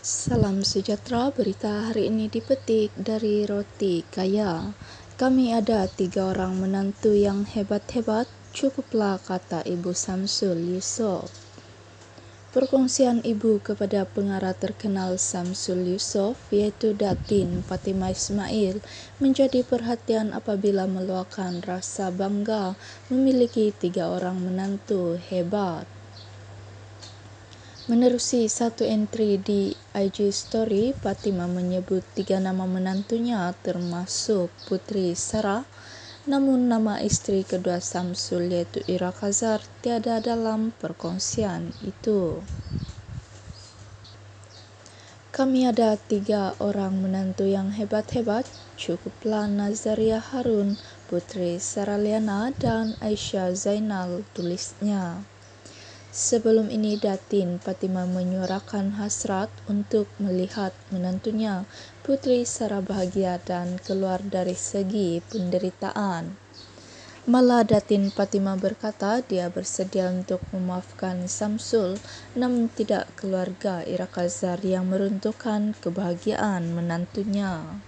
Salam sejahtera, berita hari ini dipetik dari Roti Kaya. Kami ada tiga orang menantu yang hebat-hebat, cukuplah kata Ibu Samsul Yusof. Perkongsian ibu kepada pengarah terkenal Samsul Yusof, yaitu Datin Fatimah Ismail, menjadi perhatian apabila meluahkan rasa bangga memiliki tiga orang menantu hebat. Menerusi satu entry di IG Story, Fatima menyebut tiga nama menantunya termasuk Putri Sarah, namun nama istri kedua Samsul yaitu Ira Kazar tiada dalam perkongsian itu. Kami ada tiga orang menantu yang hebat-hebat, cukuplah Nazaria Harun, Putri Saraliana, dan Aisyah Zainal, tulisnya. Sebelum ini Datin Fatimah menyuarakan hasrat untuk melihat menantunya putri secara bahagia dan keluar dari segi penderitaan. Malah Datin Fatimah berkata dia bersedia untuk memaafkan Samsul namun tidak keluarga Irakazar yang meruntuhkan kebahagiaan menantunya.